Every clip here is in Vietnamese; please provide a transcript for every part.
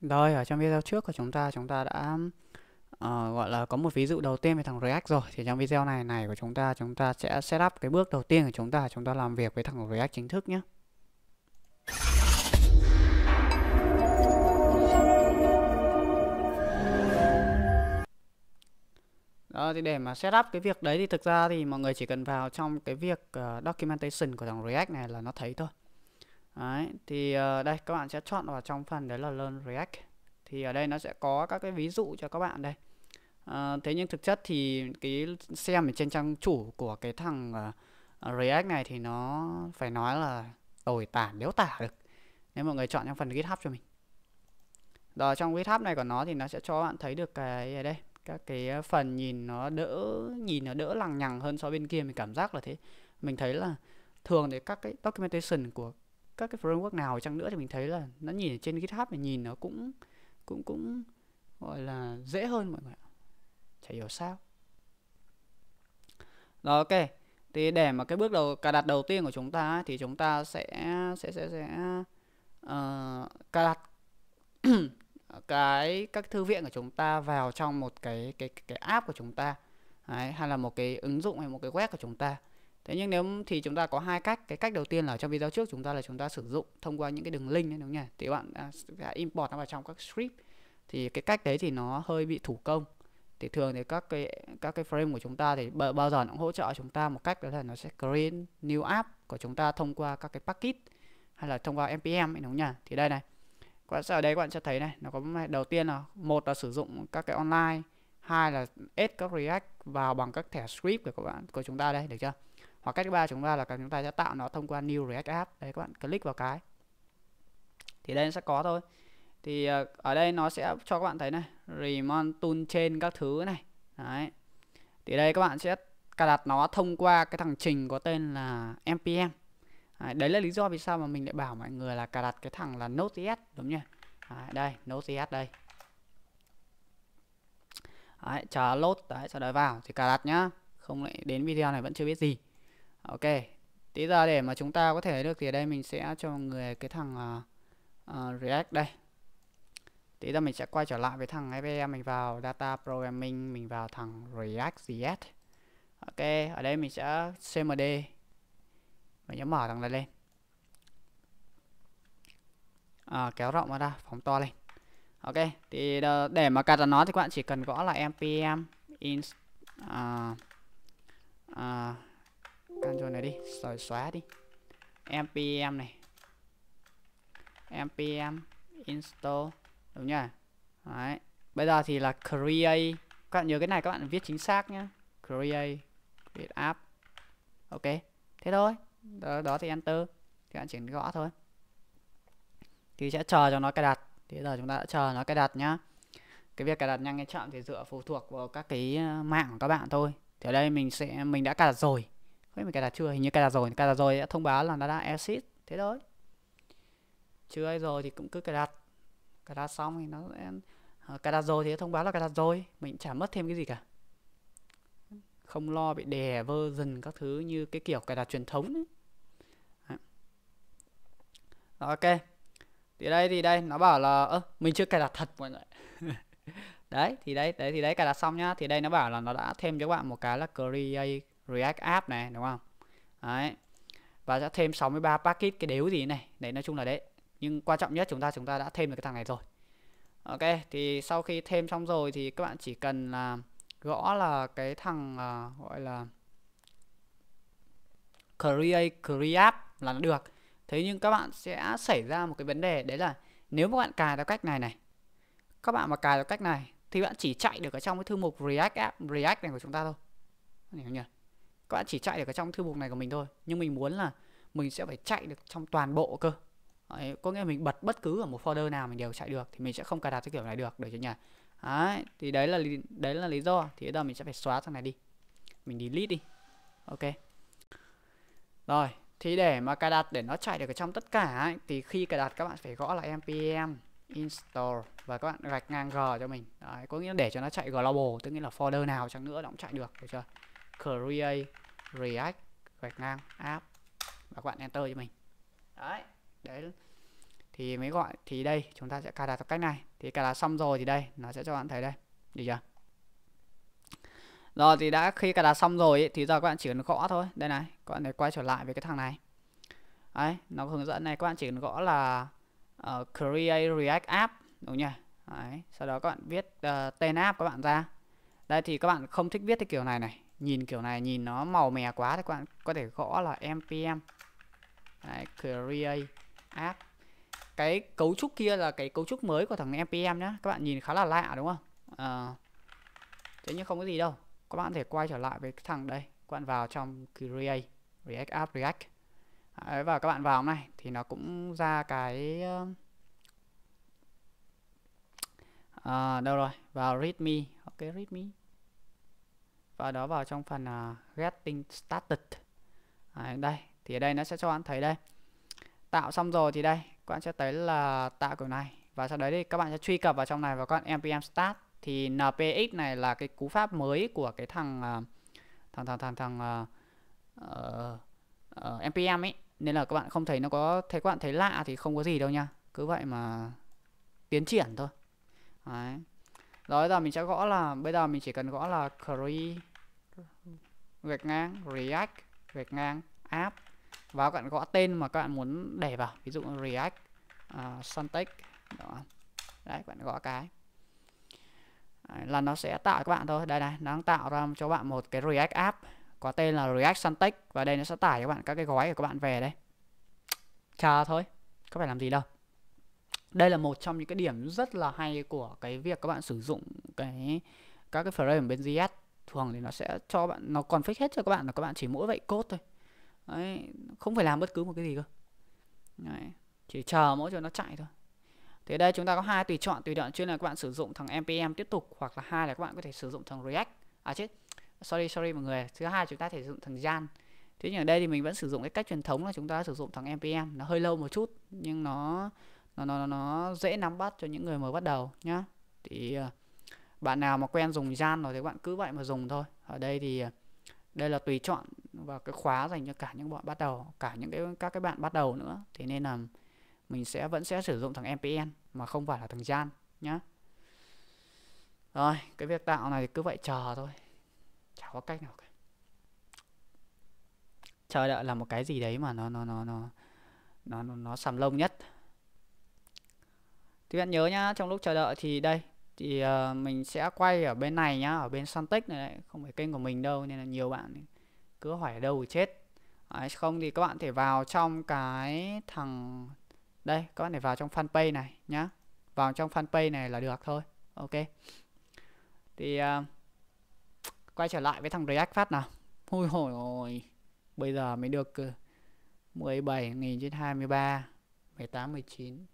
Rồi, ở trong video trước của chúng ta, chúng ta đã uh, gọi là có một ví dụ đầu tiên về thằng React rồi. Thì trong video này này của chúng ta, chúng ta sẽ setup cái bước đầu tiên của chúng ta, chúng ta làm việc với thằng React chính thức nhé. Đó, thì để mà setup cái việc đấy thì thực ra thì mọi người chỉ cần vào trong cái việc uh, documentation của thằng React này là nó thấy thôi. Đấy, thì ờ, đây các bạn sẽ chọn vào trong phần đấy là Learn React. Thì ở đây nó sẽ có các cái ví dụ cho các bạn đây. Uh, thế nhưng thực chất thì cái xem ở trên trang chủ của cái thằng uh, React này thì nó phải nói là tồi tả nếu tả được. Nếu mọi người chọn trong phần GitHub cho mình. Rồi trong GitHub này của nó thì nó sẽ cho bạn thấy được cái ở đây các cái phần nhìn nó đỡ nhìn nó đỡ lằng nhằng hơn so bên kia mình cảm giác là thế. Mình thấy là thường thì các cái documentation của các cái framework nào chăng nữa thì mình thấy là nó nhìn trên GitHub mình nhìn nó cũng cũng cũng gọi là dễ hơn mọi người ạ. Chả hiểu sao. Rồi ok. Thì để mà cái bước đầu cài đặt đầu tiên của chúng ta thì chúng ta sẽ sẽ sẽ sẽ uh, cài đặt cái các thư viện của chúng ta vào trong một cái cái cái app của chúng ta. Đấy, hay là một cái ứng dụng hay một cái web của chúng ta thế nhưng nếu thì chúng ta có hai cách cái cách đầu tiên là trong video trước chúng ta là chúng ta sử dụng thông qua những cái đường link ấy, đúng nhỉ thì bạn à, sẽ import nó vào trong các script thì cái cách đấy thì nó hơi bị thủ công thì thường thì các cái các cái frame của chúng ta thì bao, giờ nó cũng hỗ trợ chúng ta một cách đó là nó sẽ create new app của chúng ta thông qua các cái packet hay là thông qua npm ấy đúng nhỉ thì đây này các bạn ở đây các bạn sẽ thấy này nó có đầu tiên là một là sử dụng các cái online hai là add các react vào bằng các thẻ script của các bạn của chúng ta đây được chưa hoặc cách thứ ba chúng ta là chúng ta sẽ tạo nó thông qua new react app đấy các bạn click vào cái thì đây nó sẽ có thôi thì ờ, ở đây nó sẽ cho các bạn thấy này remon tool trên các thứ này đấy thì đây các bạn sẽ cài đặt nó thông qua cái thằng trình có tên là npm đấy, là lý do vì sao mà mình lại bảo mọi người là cài đặt cái thằng là node.js đúng không nhỉ đây node.js đây đấy, chờ load đấy sau đó vào thì cài đặt nhá không lại đến video này vẫn chưa biết gì ok tí giờ để mà chúng ta có thể được thì ở đây mình sẽ cho người cái thằng uh, uh, react đây tí giờ mình sẽ quay trở lại với thằng IBM mình vào data programming mình vào thằng react js ok ở đây mình sẽ cmd mình nhấn mở thằng này lên à, kéo rộng ra phóng to lên ok thì để mà cài đặt nó thì các bạn chỉ cần gõ là npm in uh, à, uh, Ctrl này đi rồi xóa đi npm này npm install đúng nhá đấy bây giờ thì là create các bạn nhớ cái này các bạn viết chính xác nhá create create app ok thế thôi đó, đó thì enter thì bạn chỉ gõ thôi thì sẽ chờ cho nó cài đặt thế giờ chúng ta đã chờ nó cài đặt nhá cái việc cài đặt nhanh hay chậm thì dựa phụ thuộc vào các cái ờ, mạng của các bạn thôi thì ở đây mình sẽ mình đã cài đặt rồi không mình cài đặt chưa? Hình như cài đặt rồi. Cài đặt rồi đã thông báo là nó đã exit. Thế thôi. Chưa rồi thì cũng cứ cài đặt. Cài đặt xong thì nó sẽ... Ờ, cài đặt rồi thì thông báo là cài đặt rồi. Mình chả mất thêm cái gì cả. Không lo bị đè vơ dần các thứ như cái kiểu cài đặt truyền thống ấy. ok. Thì đây thì đây nó bảo là ơ mình chưa cài đặt thật mọi người. đấy thì đấy đấy thì đấy cài đặt xong nhá thì đây nó bảo là nó đã thêm cho các bạn một cái là create React app này đúng không đấy và sẽ thêm 63 package cái đếu gì này đấy nói chung là đấy nhưng quan trọng nhất chúng ta chúng ta đã thêm được cái thằng này rồi ok thì sau khi thêm xong rồi thì các bạn chỉ cần là gõ là cái thằng uh, gọi là create create app là nó được thế nhưng các bạn sẽ xảy ra một cái vấn đề đấy là nếu các bạn cài theo cách này này các bạn mà cài theo cách này thì bạn chỉ chạy được ở trong cái thư mục react app react này của chúng ta thôi hiểu nhỉ các bạn chỉ chạy được ở trong thư mục này của mình thôi nhưng mình muốn là mình sẽ phải chạy được trong toàn bộ cơ Đấy, có nghĩa là mình bật bất cứ ở một folder nào mình đều chạy được thì mình sẽ không cài đặt cái kiểu này được được chưa nhỉ đấy thì đấy là đấy là lý do thì bây giờ mình sẽ phải xóa thằng này đi mình delete đi ok rồi thì để mà cài đặt để nó chạy được ở trong tất cả ấy, thì khi cài đặt các bạn phải gõ là npm install và các bạn gạch ngang g cho mình đấy, có nghĩa để cho nó chạy global tức nghĩa là folder nào chẳng nữa nó cũng chạy được được chưa create react gạch ngang app và các bạn enter cho mình đấy đấy thì mới gọi thì đây chúng ta sẽ cài đặt theo cách này thì cài đặt xong rồi thì đây nó sẽ cho bạn thấy đây được chưa rồi thì đã khi cài đặt xong rồi ấy, thì giờ các bạn chỉ cần gõ thôi đây này các bạn để quay trở lại với cái thằng này đấy nó hướng dẫn này các bạn chỉ cần gõ là uh, ờ, create react app đúng nhỉ đấy sau đó các bạn viết uh, tên app các bạn ra đây thì các bạn không thích viết cái kiểu này này nhìn kiểu này nhìn nó màu mè quá thì các bạn có thể gõ là npm Đấy, create app cái cấu trúc kia là cái cấu trúc mới của thằng npm nhá các bạn nhìn khá là lạ đúng không à, thế nhưng không có gì đâu các bạn có thể quay trở lại với thằng đây các bạn vào trong create react app react Đấy, và các bạn vào này thì nó cũng ra cái à, đâu rồi vào readme ok readme và đó vào trong phần uh, getting started à, đây thì ở đây nó sẽ cho anh thấy đây tạo xong rồi thì đây các bạn sẽ tới là tạo kiểu này và sau đấy thì các bạn sẽ truy cập vào trong này và con npm start thì npx này là cái cú pháp mới của cái thằng à, thằng thằng thằng thằng uh, uh, npm ấy nên là các bạn không thấy nó có thấy các bạn thấy lạ thì không có gì đâu nha cứ vậy mà tiến triển thôi đấy rồi bây giờ mình sẽ gõ là bây giờ mình chỉ cần gõ là create gạch ngang React gạch ngang app và các bạn gõ tên mà các bạn muốn để vào ví dụ React uh, à, Suntech đó. đấy các bạn gõ cái đấy, là nó sẽ tạo các bạn thôi đây này nó đang tạo ra cho bạn một cái React app có tên là React Suntech và đây nó sẽ tải cho bạn các cái gói của các bạn về đây chờ thôi có phải làm gì đâu đây là một trong những cái điểm rất là hay của cái việc các bạn sử dụng cái các cái frame bên JS thường thì nó sẽ cho bạn nó còn fix hết cho các bạn là các bạn chỉ mỗi vậy cốt thôi Đấy, không phải làm bất cứ một cái gì cơ Đấy, chỉ chờ mỗi cho nó chạy thôi Thế đây chúng ta có hai tùy chọn tùy chọn, chuyên là các bạn sử dụng thằng npm tiếp tục hoặc là hai là các bạn có thể sử dụng thằng react à chết sorry sorry mọi người thứ hai chúng ta thể sử dụng thằng jan thế nhưng ở đây thì mình vẫn sử dụng cái cách truyền thống là chúng ta sử dụng thằng npm nó hơi lâu một chút nhưng nó nó nó nó dễ nắm bắt cho những người mới bắt đầu nhá thì ờ, bạn nào mà quen dùng gian rồi thì bạn cứ vậy mà dùng thôi ở đây thì ờ, đây là tùy chọn và cái khóa dành cho cả những bọn bắt đầu cả những cái các cái bạn bắt đầu nữa thế nên là mình sẽ vẫn sẽ sử dụng thằng MPN mà không phải là thằng gian nhá rồi cái việc tạo này thì cứ vậy chờ thôi chả có cách nào cả chờ đợi là một cái gì đấy mà nó nó nó nó nó nó, nó sầm lông nhất thì bạn nhớ nhá trong lúc chờ đợi thì đây thì uh, mình sẽ quay ở bên này nhá ở bên Suntech này đấy. không phải kênh của mình đâu nên là nhiều bạn cứ hỏi ở đâu chết đấy, không thì các bạn thể vào trong cái thằng đây các bạn thể vào trong fanpage này nhá vào trong fanpage này là được thôi ok thì uh, quay trở lại với thằng React phát nào Ôi hồi ôi bây giờ mới được 17.000 trên 23 18 19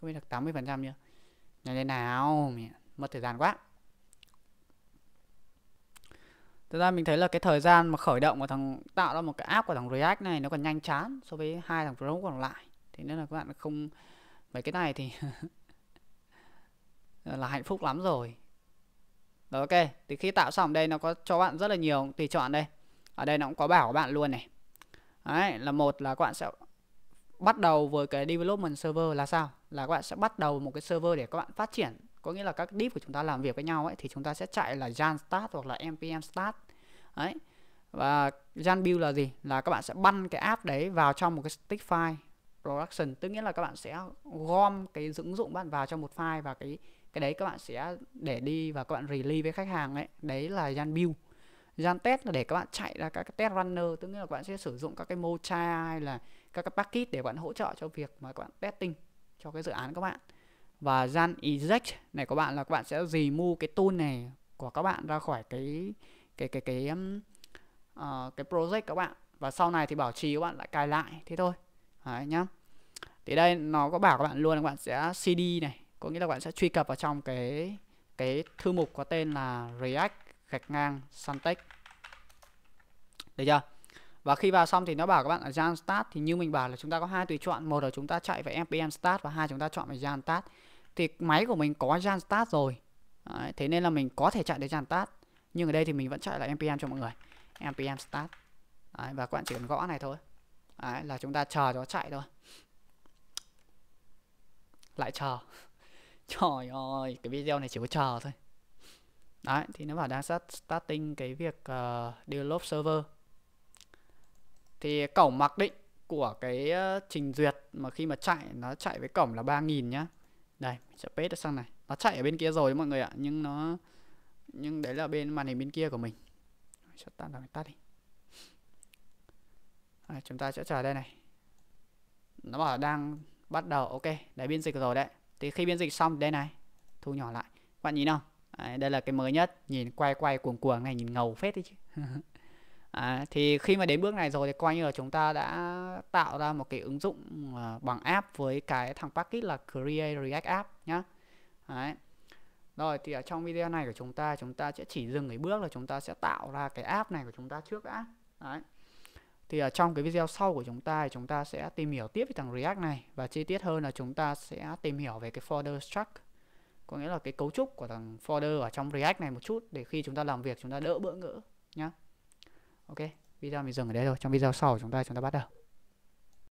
không biết được 80 phần trăm chưa Nhanh lên nào Mất thời gian quá Thực ra mình thấy là cái thời gian mà khởi động của thằng tạo ra một cái app của thằng React này nó còn nhanh chán so với hai thằng Pro còn lại. Thế nên là các bạn không mấy cái này thì là hạnh phúc lắm rồi. Rồi ok, thì khi tạo xong đây nó có cho bạn rất là nhiều tùy chọn đây. Ở đây nó cũng có bảo bạn luôn này. Đấy, là một là các bạn sẽ bắt đầu với cái development server là sao là các bạn sẽ bắt đầu một cái server để các bạn phát triển có nghĩa là các div của chúng ta làm việc với nhau ấy thì chúng ta sẽ chạy là jan start hoặc là npm start đấy và jan build là gì là các bạn sẽ ban cái app đấy vào trong một cái stick file production tức nghĩa là các bạn sẽ gom cái ứng dụng bạn vào trong một file và cái cái đấy các bạn sẽ để đi và các bạn release với khách hàng ấy đấy là jan build gian test là để các bạn chạy ra các cái test runner tức nghĩa là các bạn sẽ sử dụng các cái mocha hay là các cái package để bạn hỗ trợ cho việc mà các bạn testing cho cái dự án các bạn và gian eject này của bạn là các bạn sẽ remove cái tool này của các bạn ra khỏi cái cái cái cái cái, uh, cái project các bạn và sau này thì bảo trì các bạn lại cài lại thế thôi Đấy nhá thì đây nó có bảo các bạn luôn là các bạn sẽ cd này có nghĩa là các bạn sẽ truy cập vào trong cái cái thư mục có tên là react gạch ngang Suntech được chưa và khi vào xong thì nó bảo các bạn là Jan Start thì như mình bảo là chúng ta có hai tùy chọn một là chúng ta chạy về FPM Start và hai chúng ta chọn về Jan Start thì máy của mình có Jan Start rồi Đấy, thế nên là mình có thể chạy đến Jan Start nhưng ở đây thì mình vẫn chạy là MPM cho mọi người MPM Start Đấy, và các bạn chỉ cần gõ này thôi Đấy, là chúng ta chờ nó chạy thôi lại chờ trời ơi cái video này chỉ có chờ thôi đấy thì nó bảo đang starting cái việc uh, develop server thì cổng mặc định của cái ờ, trình duyệt mà khi mà chạy nó chạy với cổng là 3000 nhá đây mình sẽ paste sang này nó chạy ở bên kia rồi mọi người ạ nhưng nó nhưng đấy là bên màn hình bên kia của mình sẽ tắt là tắt đi à, chúng ta sẽ chờ đây này nó bảo đang bắt đầu ok đấy biên dịch rồi đấy thì khi biên dịch xong đây này thu nhỏ lại bạn nhìn không Đấy, đây là cái mới nhất nhìn quay quay cuồng cuồng này nhìn ngầu phết đấy chứ à, thì khi mà đến bước này rồi thì coi như là chúng ta đã tạo ra một cái ứng dụng à, bằng app với cái thằng package là create react app nhá đấy. rồi thì ở trong video này của chúng ta chúng ta sẽ chỉ dừng cái bước là chúng ta sẽ tạo ra cái app này của chúng ta trước đã đấy thì ở trong cái video sau của chúng ta thì chúng ta sẽ tìm hiểu tiếp về thằng React này và chi tiết hơn là chúng ta sẽ tìm hiểu về cái folder struct có nghĩa là cái cấu trúc của thằng folder ở trong React này một chút để khi chúng ta làm việc chúng ta đỡ bỡ ngỡ nhá ok video mình dừng ở đây rồi trong video sau chúng ta chúng ta bắt đầu